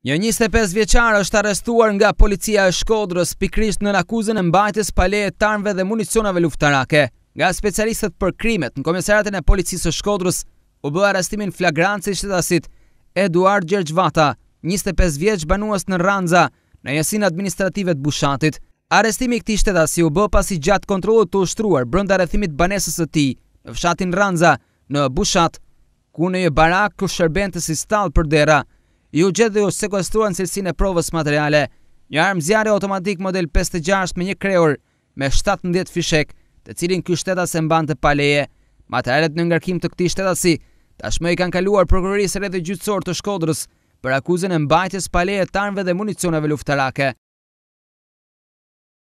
Një 25 vjeqar është arrestuar nga policia e shkodrës pikrisht në akuzën e mbajtës pale e tarmve dhe municionave luftarake. Nga specialistët për krimet në komisaratën e policisë e shkodrës, u bë arestimin flagrantës i shtetasit Eduard Gjergjvata, 25 vjeqë banuas në Ranza, në jasin administrativet Bushatit. Arestimi këti shtetasi u bë pasi gjatë kontrolët të ushtruar brënda arethimit banesës e ti në fshatin Ranza, në Bushat, ku në një barak kërë shërbente si stalë për dera, ju gjithë dhe ju sekwestruan cilësin e provës materiale, një armë zjarë automatik model 56 me një kreur me 17 fishek, të cilin kjo shtetas e mban të paleje. Materialet në ngarkim të këti shtetasi, tashmë i kanë kaluar prokurorisë redhe gjytsor të shkodrës për akuzën e mbajtjes paleje të armëve dhe municionave luftarake.